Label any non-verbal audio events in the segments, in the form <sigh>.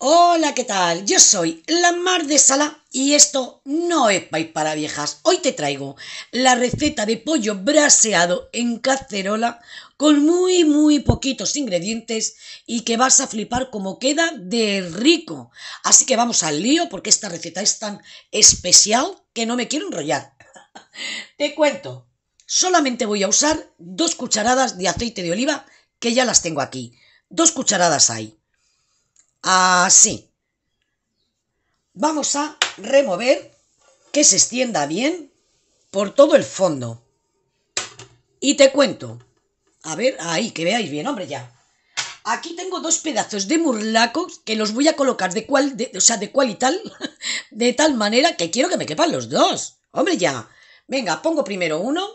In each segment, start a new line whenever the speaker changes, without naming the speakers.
Hola, ¿qué tal? Yo soy la Mar de Sala y esto no es país para viejas. Hoy te traigo la receta de pollo braseado en cacerola con muy, muy poquitos ingredientes y que vas a flipar como queda de rico. Así que vamos al lío porque esta receta es tan especial que no me quiero enrollar. <laughs> te cuento, solamente voy a usar dos cucharadas de aceite de oliva que ya las tengo aquí. Dos cucharadas hay Así. Vamos a remover que se extienda bien por todo el fondo. Y te cuento. A ver, ahí, que veáis bien, hombre, ya. Aquí tengo dos pedazos de murlaco que los voy a colocar de cual, sea, de cual y tal, <laughs> de tal manera que quiero que me quepan los dos. Hombre, ya. Venga, pongo primero uno.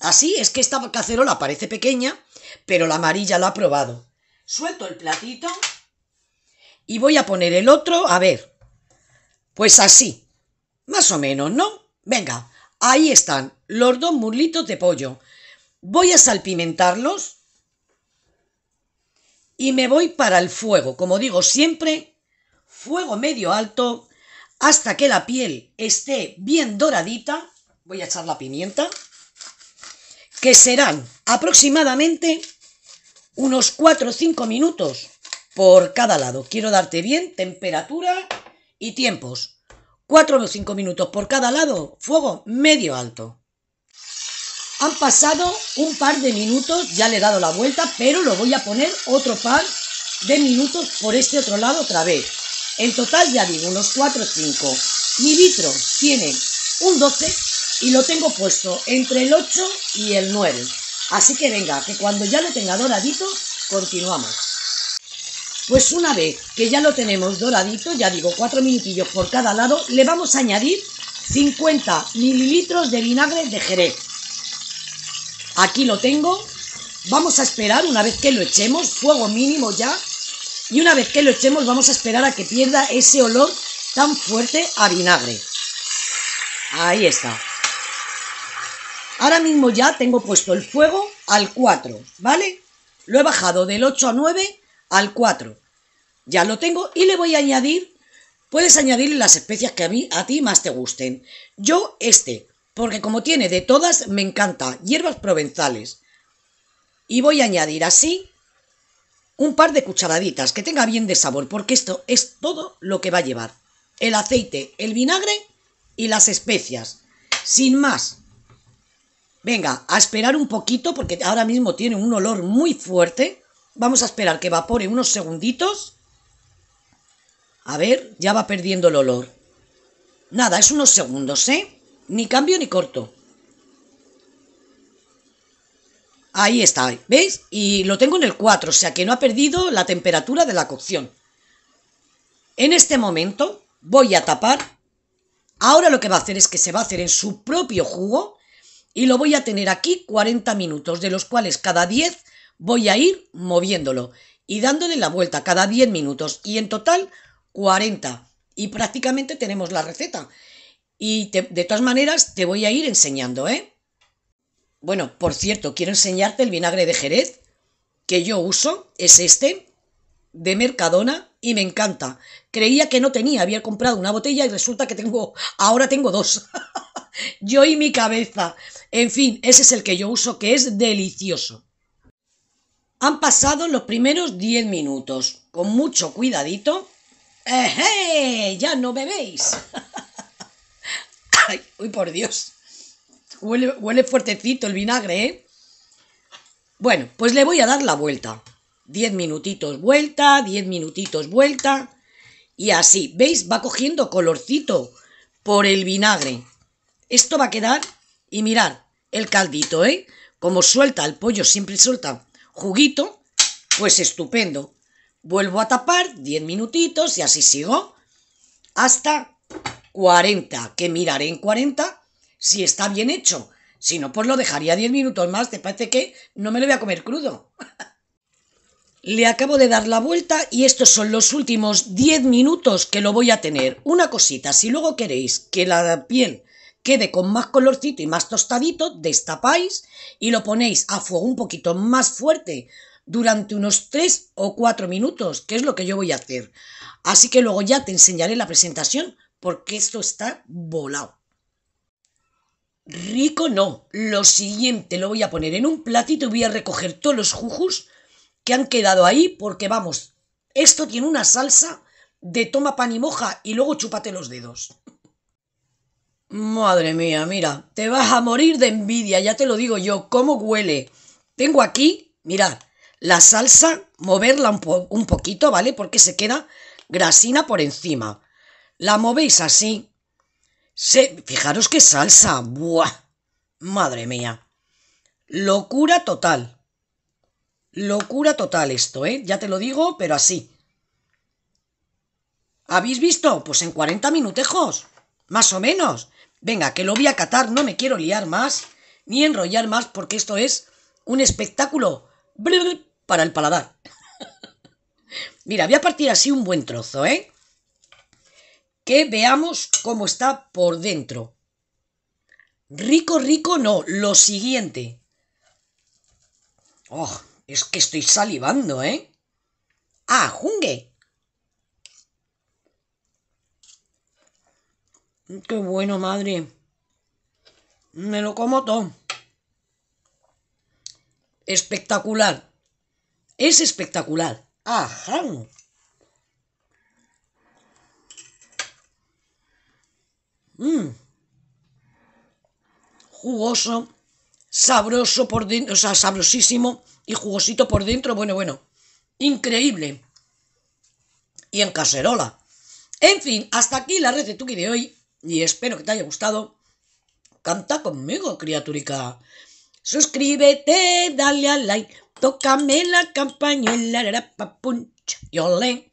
Así es que esta cacerola parece pequeña, pero la amarilla la ha probado. Suelto el platito y voy a poner el otro, a ver, pues así, más o menos, ¿no? Venga, ahí están los dos muslitos de pollo. Voy a salpimentarlos y me voy para el fuego, como digo siempre, fuego medio alto, hasta que la piel esté bien doradita, voy a echar la pimienta, que serán aproximadamente unos 4 o 5 minutos por cada lado. Quiero darte bien temperatura y tiempos. 4 o 5 minutos por cada lado, fuego medio alto. Han pasado un par de minutos, ya le he dado la vuelta, pero lo voy a poner otro par de minutos por este otro lado otra vez. En total ya digo, unos 4 o 5. Mi vitro tiene un 12 y lo tengo puesto entre el 8 y el 9. Así que venga, que cuando ya lo tenga doradito, continuamos. Pues una vez que ya lo tenemos doradito, ya digo, 4 minutillos por cada lado, le vamos a añadir 50 mililitros de vinagre de jerez. Aquí lo tengo. Vamos a esperar una vez que lo echemos, fuego mínimo ya. Y una vez que lo echemos vamos a esperar a que pierda ese olor tan fuerte a vinagre. Ahí está. Ahora mismo ya tengo puesto el fuego al 4, ¿vale? Lo he bajado del 8 a 9 al 4. Ya lo tengo y le voy a añadir, puedes añadirle las especias que a mí, a ti más te gusten. Yo este, porque como tiene de todas, me encanta, hierbas provenzales. Y voy a añadir así un par de cucharaditas, que tenga bien de sabor, porque esto es todo lo que va a llevar. El aceite, el vinagre y las especias. Sin más. Venga, a esperar un poquito porque ahora mismo tiene un olor muy fuerte. Vamos a esperar que evapore unos segunditos. A ver, ya va perdiendo el olor. Nada, es unos segundos, ¿eh? Ni cambio ni corto. Ahí está, ¿veis? Y lo tengo en el 4, o sea que no ha perdido la temperatura de la cocción. En este momento voy a tapar. Ahora lo que va a hacer es que se va a hacer en su propio jugo y lo voy a tener aquí 40 minutos, de los cuales cada 10 voy a ir moviéndolo y dándole la vuelta cada 10 minutos y en total 40. Y prácticamente tenemos la receta. Y de todas maneras te voy a ir enseñando, ¿eh? Bueno, por cierto, quiero enseñarte el vinagre de Jerez que yo uso, es este, de Mercadona, y me encanta. Creía que no tenía, había comprado una botella y resulta que tengo, ahora tengo dos. <laughs> yo y mi cabeza. En fin, ese es el que yo uso, que es delicioso. Han pasado los primeros 10 minutos. Con mucho cuidadito. ¡Eje! ¡Eh, eh! ¡Ya no bebéis! <laughs> ¡Ay! ¡Uy, por Dios! Huele, huele fuertecito el vinagre, ¿eh? Bueno, pues le voy a dar la vuelta. 10 minutitos vuelta, 10 minutitos vuelta. Y así, ¿veis? Va cogiendo colorcito por el vinagre. Esto va a quedar, y mirad, el caldito, ¿eh? Como suelta el pollo, siempre suelta juguito, pues estupendo. Vuelvo a tapar 10 minutitos y así sigo hasta 40, que miraré en 40 si está bien hecho. Si no, pues lo dejaría 10 minutos más. ¿Te parece que no me lo voy a comer crudo? <laughs> Le acabo de dar la vuelta y estos son los últimos 10 minutos que lo voy a tener. Una cosita, si luego queréis que la piel quede con más colorcito y más tostadito, destapáis y lo ponéis a fuego un poquito más fuerte durante unos 3 o 4 minutos, que es lo que yo voy a hacer. Así que luego ya te enseñaré la presentación porque esto está volado. Rico no. Lo siguiente lo voy a poner en un platito y voy a recoger todos los jujus que han quedado ahí porque vamos, esto tiene una salsa de toma pan y moja y luego chúpate los dedos. Madre mía, mira, te vas a morir de envidia, ya te lo digo yo, cómo huele. Tengo aquí, mirad, la salsa, moverla un, poquito, ¿vale? Porque se queda grasina por encima. La movéis así. Se... Fijaros qué salsa, buah. Madre mía. Locura total. Locura total esto, ¿eh? Ya te lo digo, pero así. ¿Habéis visto? Pues en 40 minutejos, más o menos. Venga, que lo voy a catar, no me quiero liar más, ni enrollar más, porque esto es un espectáculo para el paladar. <laughs> Mira, voy a partir así un buen trozo, ¿eh? Que veamos cómo está por dentro. Rico, rico, no, lo siguiente. Oh, es que estoy salivando, ¿eh? Ah, jungue. Qué bueno, madre. Me lo como todo. Espectacular. Es espectacular. Ajá. Mmm. Jugoso, sabroso por dentro, o sea, sabrosísimo y jugosito por dentro. Bueno, bueno. Increíble. Y en cacerola. En fin, hasta aquí la receta de hoy y espero que te haya gustado. Canta conmigo, criaturica. Suscríbete, dale al like, tócame la campañuela, la y olé.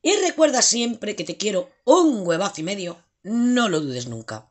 Y recuerda siempre que te quiero un huevazo y medio, no lo dudes nunca.